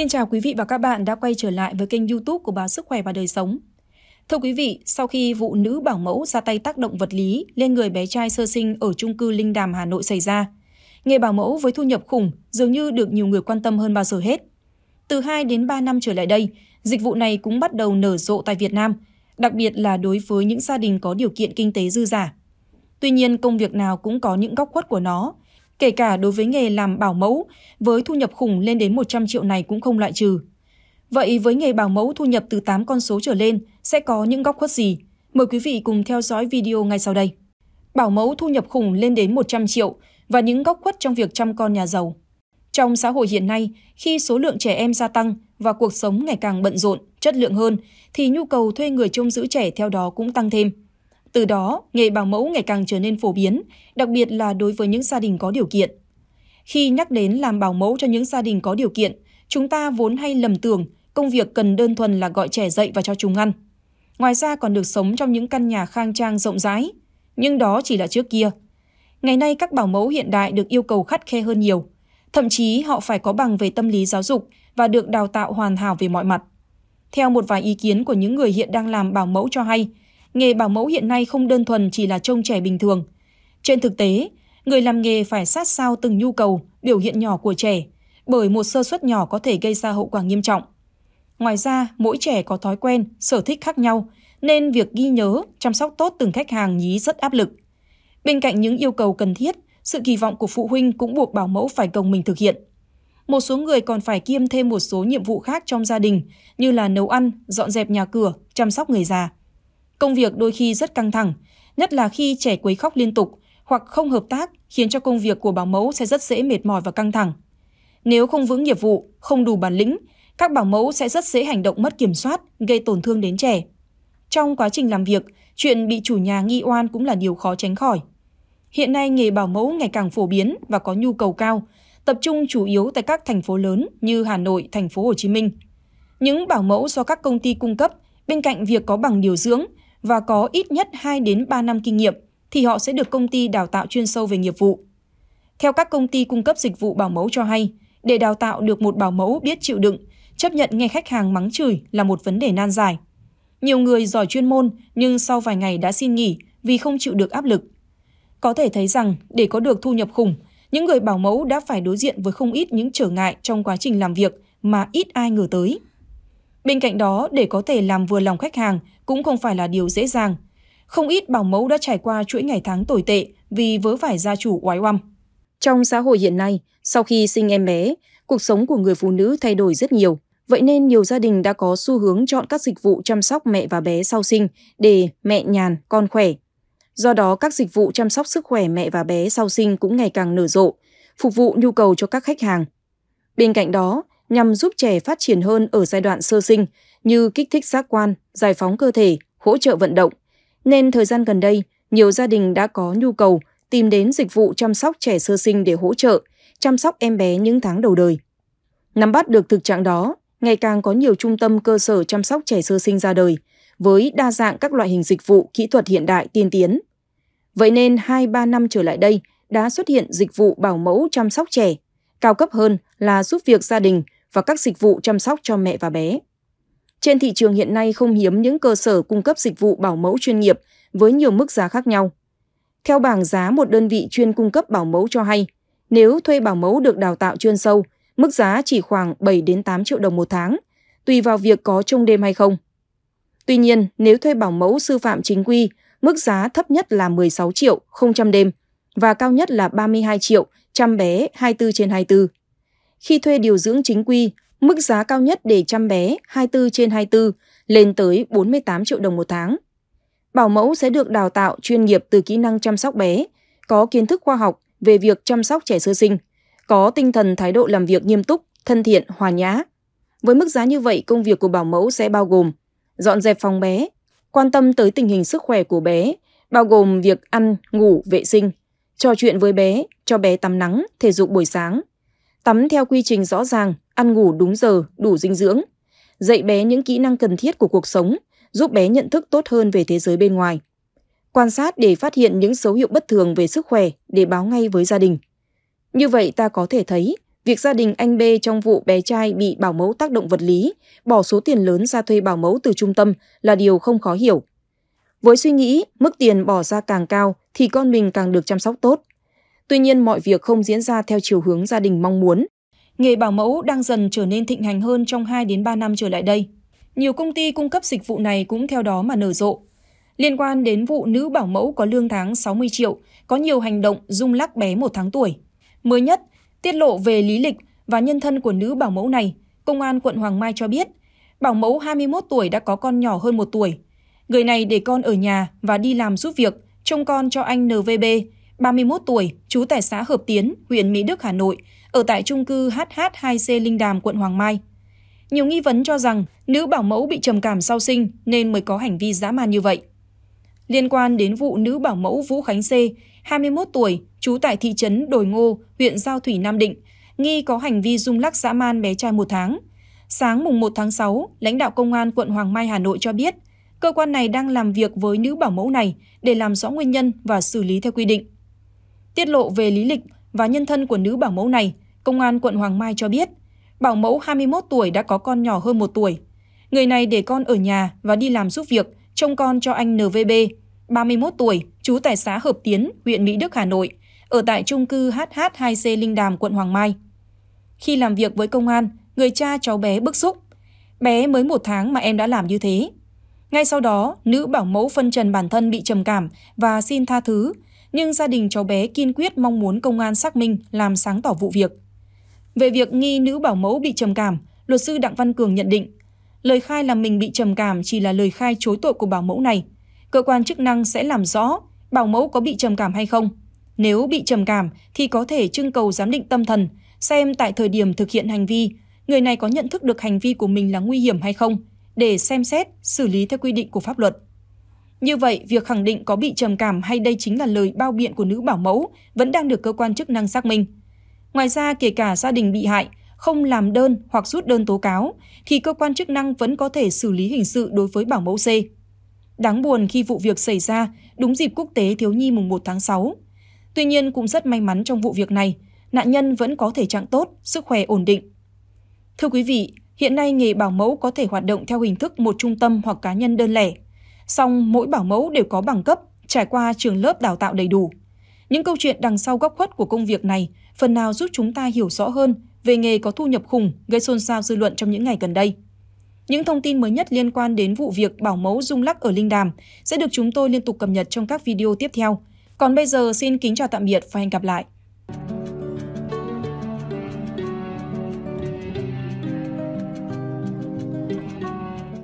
Xin chào quý vị và các bạn đã quay trở lại với kênh YouTube của báo Sức khỏe và đời sống. Thưa quý vị, sau khi vụ nữ bảo mẫu ra tay tác động vật lý lên người bé trai sơ sinh ở trung cư Linh Đàm Hà Nội xảy ra, nghề bảo mẫu với thu nhập khủng dường như được nhiều người quan tâm hơn bao giờ hết. Từ 2 đến 3 năm trở lại đây, dịch vụ này cũng bắt đầu nở rộ tại Việt Nam, đặc biệt là đối với những gia đình có điều kiện kinh tế dư giả. Tuy nhiên, công việc nào cũng có những góc khuất của nó, kể cả đối với nghề làm bảo mẫu, với thu nhập khủng lên đến 100 triệu này cũng không loại trừ. Vậy với nghề bảo mẫu thu nhập từ 8 con số trở lên sẽ có những góc khuất gì? Mời quý vị cùng theo dõi video ngay sau đây. Bảo mẫu thu nhập khủng lên đến 100 triệu và những góc khuất trong việc chăm con nhà giàu. Trong xã hội hiện nay, khi số lượng trẻ em gia tăng và cuộc sống ngày càng bận rộn, chất lượng hơn, thì nhu cầu thuê người trông giữ trẻ theo đó cũng tăng thêm. Từ đó, nghề bảo mẫu ngày càng trở nên phổ biến, đặc biệt là đối với những gia đình có điều kiện. Khi nhắc đến làm bảo mẫu cho những gia đình có điều kiện, chúng ta vốn hay lầm tưởng công việc cần đơn thuần là gọi trẻ dậy và cho chúng ăn. Ngoài ra còn được sống trong những căn nhà khang trang rộng rãi, nhưng đó chỉ là trước kia. Ngày nay các bảo mẫu hiện đại được yêu cầu khắt khe hơn nhiều, thậm chí họ phải có bằng về tâm lý giáo dục và được đào tạo hoàn hảo về mọi mặt. Theo một vài ý kiến của những người hiện đang làm bảo mẫu cho hay, nghề bảo mẫu hiện nay không đơn thuần chỉ là trông trẻ bình thường. Trên thực tế, người làm nghề phải sát sao từng nhu cầu, biểu hiện nhỏ của trẻ, bởi một sơ suất nhỏ có thể gây ra hậu quả nghiêm trọng. Ngoài ra, mỗi trẻ có thói quen, sở thích khác nhau, nên việc ghi nhớ, chăm sóc tốt từng khách hàng nhí rất áp lực. Bên cạnh những yêu cầu cần thiết, sự kỳ vọng của phụ huynh cũng buộc bảo mẫu phải gồng mình thực hiện. Một số người còn phải kiêm thêm một số nhiệm vụ khác trong gia đình như là nấu ăn, dọn dẹp nhà cửa, chăm sóc người già. Công việc đôi khi rất căng thẳng, nhất là khi trẻ quấy khóc liên tục hoặc không hợp tác khiến cho công việc của bảo mẫu sẽ rất dễ mệt mỏi và căng thẳng. Nếu không vững nghiệp vụ, không đủ bản lĩnh, các bảo mẫu sẽ rất dễ hành động mất kiểm soát, gây tổn thương đến trẻ. Trong quá trình làm việc, chuyện bị chủ nhà nghi oan cũng là điều khó tránh khỏi. Hiện nay nghề bảo mẫu ngày càng phổ biến và có nhu cầu cao, tập trung chủ yếu tại các thành phố lớn như Hà Nội, thành phố Hồ Chí Minh. Những bảo mẫu do các công ty cung cấp, bên cạnh việc có bằng điều dưỡng và có ít nhất 2 đến 3 năm kinh nghiệm thì họ sẽ được công ty đào tạo chuyên sâu về nghiệp vụ. Theo các công ty cung cấp dịch vụ bảo mẫu cho hay, để đào tạo được một bảo mẫu biết chịu đựng, chấp nhận nghe khách hàng mắng chửi là một vấn đề nan giải. Nhiều người giỏi chuyên môn nhưng sau vài ngày đã xin nghỉ vì không chịu được áp lực. Có thể thấy rằng để có được thu nhập khủng, những người bảo mẫu đã phải đối diện với không ít những trở ngại trong quá trình làm việc mà ít ai ngờ tới. Bên cạnh đó, để có thể làm vừa lòng khách hàng cũng không phải là điều dễ dàng. Không ít bảo mẫu đã trải qua chuỗi ngày tháng tồi tệ vì vớ phải gia chủ oái oăm. Trong xã hội hiện nay, sau khi sinh em bé, cuộc sống của người phụ nữ thay đổi rất nhiều. Vậy nên nhiều gia đình đã có xu hướng chọn các dịch vụ chăm sóc mẹ và bé sau sinh để mẹ nhàn, con khỏe. Do đó, các dịch vụ chăm sóc sức khỏe mẹ và bé sau sinh cũng ngày càng nở rộ, phục vụ nhu cầu cho các khách hàng. Bên cạnh đó, nhằm giúp trẻ phát triển hơn ở giai đoạn sơ sinh, như kích thích giác quan, giải phóng cơ thể, hỗ trợ vận động. Nên thời gian gần đây, nhiều gia đình đã có nhu cầu tìm đến dịch vụ chăm sóc trẻ sơ sinh để hỗ trợ, chăm sóc em bé những tháng đầu đời. Nắm bắt được thực trạng đó, ngày càng có nhiều trung tâm cơ sở chăm sóc trẻ sơ sinh ra đời, với đa dạng các loại hình dịch vụ kỹ thuật hiện đại tiên tiến. Vậy nên 2-3 năm trở lại đây đã xuất hiện dịch vụ bảo mẫu chăm sóc trẻ, cao cấp hơn là giúp việc gia đình và các dịch vụ chăm sóc cho mẹ và bé. Trên thị trường hiện nay không hiếm những cơ sở cung cấp dịch vụ bảo mẫu chuyên nghiệp với nhiều mức giá khác nhau. Theo bảng giá một đơn vị chuyên cung cấp bảo mẫu cho hay, nếu thuê bảo mẫu được đào tạo chuyên sâu, mức giá chỉ khoảng 7 đến 8 triệu đồng một tháng, tùy vào việc có trông đêm hay không. Tuy nhiên, nếu thuê bảo mẫu sư phạm chính quy, mức giá thấp nhất là 16 triệu, không trăm đêm, và cao nhất là 32 triệu, trăm bé 24 trên 24. Khi thuê điều dưỡng chính quy, Mức giá cao nhất để chăm bé 24 trên 24 lên tới 48 triệu đồng một tháng. Bảo mẫu sẽ được đào tạo chuyên nghiệp từ kỹ năng chăm sóc bé, có kiến thức khoa học về việc chăm sóc trẻ sơ sinh, có tinh thần thái độ làm việc nghiêm túc, thân thiện, hòa nhã. Với mức giá như vậy, công việc của bảo mẫu sẽ bao gồm dọn dẹp phòng bé, quan tâm tới tình hình sức khỏe của bé, bao gồm việc ăn, ngủ, vệ sinh, trò chuyện với bé, cho bé tắm nắng, thể dục buổi sáng, tắm theo quy trình rõ ràng, ăn ngủ đúng giờ, đủ dinh dưỡng, dạy bé những kỹ năng cần thiết của cuộc sống, giúp bé nhận thức tốt hơn về thế giới bên ngoài. Quan sát để phát hiện những dấu hiệu bất thường về sức khỏe để báo ngay với gia đình. Như vậy ta có thể thấy, việc gia đình anh B trong vụ bé trai bị bảo mẫu tác động vật lý, bỏ số tiền lớn ra thuê bảo mẫu từ trung tâm là điều không khó hiểu. Với suy nghĩ, mức tiền bỏ ra càng cao thì con mình càng được chăm sóc tốt. Tuy nhiên mọi việc không diễn ra theo chiều hướng gia đình mong muốn nghề bảo mẫu đang dần trở nên thịnh hành hơn trong 2 đến 3 năm trở lại đây. Nhiều công ty cung cấp dịch vụ này cũng theo đó mà nở rộ. Liên quan đến vụ nữ bảo mẫu có lương tháng 60 triệu, có nhiều hành động rung lắc bé một tháng tuổi. Mới nhất, tiết lộ về lý lịch và nhân thân của nữ bảo mẫu này, Công an quận Hoàng Mai cho biết, bảo mẫu 21 tuổi đã có con nhỏ hơn 1 tuổi. Người này để con ở nhà và đi làm giúp việc, trông con cho anh NVB, 31 tuổi, trú tại xã Hợp Tiến, huyện Mỹ Đức, Hà Nội, ở tại trung cư HH2C Linh Đàm, quận Hoàng Mai. Nhiều nghi vấn cho rằng nữ bảo mẫu bị trầm cảm sau sinh nên mới có hành vi dã man như vậy. Liên quan đến vụ nữ bảo mẫu Vũ Khánh C, 21 tuổi, trú tại thị trấn Đồi Ngô, huyện Giao Thủy, Nam Định, nghi có hành vi rung lắc dã man bé trai một tháng. Sáng mùng 1 tháng 6, lãnh đạo công an quận Hoàng Mai Hà Nội cho biết, cơ quan này đang làm việc với nữ bảo mẫu này để làm rõ nguyên nhân và xử lý theo quy định. Tiết lộ về lý lịch, và nhân thân của nữ bảo mẫu này, Công an quận Hoàng Mai cho biết, bảo mẫu 21 tuổi đã có con nhỏ hơn 1 tuổi. Người này để con ở nhà và đi làm giúp việc, trông con cho anh NVB, 31 tuổi, trú tại xã Hợp Tiến, huyện Mỹ Đức, Hà Nội, ở tại trung cư HH2C Linh Đàm, quận Hoàng Mai. Khi làm việc với công an, người cha cháu bé bức xúc. Bé mới một tháng mà em đã làm như thế. Ngay sau đó, nữ bảo mẫu phân trần bản thân bị trầm cảm và xin tha thứ nhưng gia đình cháu bé kiên quyết mong muốn công an xác minh làm sáng tỏ vụ việc. Về việc nghi nữ bảo mẫu bị trầm cảm, luật sư Đặng Văn Cường nhận định, lời khai là mình bị trầm cảm chỉ là lời khai chối tội của bảo mẫu này. Cơ quan chức năng sẽ làm rõ bảo mẫu có bị trầm cảm hay không. Nếu bị trầm cảm thì có thể trưng cầu giám định tâm thần, xem tại thời điểm thực hiện hành vi, người này có nhận thức được hành vi của mình là nguy hiểm hay không, để xem xét, xử lý theo quy định của pháp luật. Như vậy, việc khẳng định có bị trầm cảm hay đây chính là lời bao biện của nữ bảo mẫu vẫn đang được cơ quan chức năng xác minh. Ngoài ra, kể cả gia đình bị hại không làm đơn hoặc rút đơn tố cáo, thì cơ quan chức năng vẫn có thể xử lý hình sự đối với bảo mẫu C. Đáng buồn khi vụ việc xảy ra đúng dịp quốc tế thiếu nhi mùng 1 tháng 6. Tuy nhiên cũng rất may mắn trong vụ việc này, nạn nhân vẫn có thể trạng tốt, sức khỏe ổn định. Thưa quý vị, hiện nay nghề bảo mẫu có thể hoạt động theo hình thức một trung tâm hoặc cá nhân đơn lẻ – Song mỗi bảo mẫu đều có bằng cấp, trải qua trường lớp đào tạo đầy đủ. Những câu chuyện đằng sau góc khuất của công việc này phần nào giúp chúng ta hiểu rõ hơn về nghề có thu nhập khủng gây xôn xao dư luận trong những ngày gần đây. Những thông tin mới nhất liên quan đến vụ việc bảo mẫu rung lắc ở Linh Đàm sẽ được chúng tôi liên tục cập nhật trong các video tiếp theo. Còn bây giờ xin kính chào tạm biệt và hẹn gặp lại.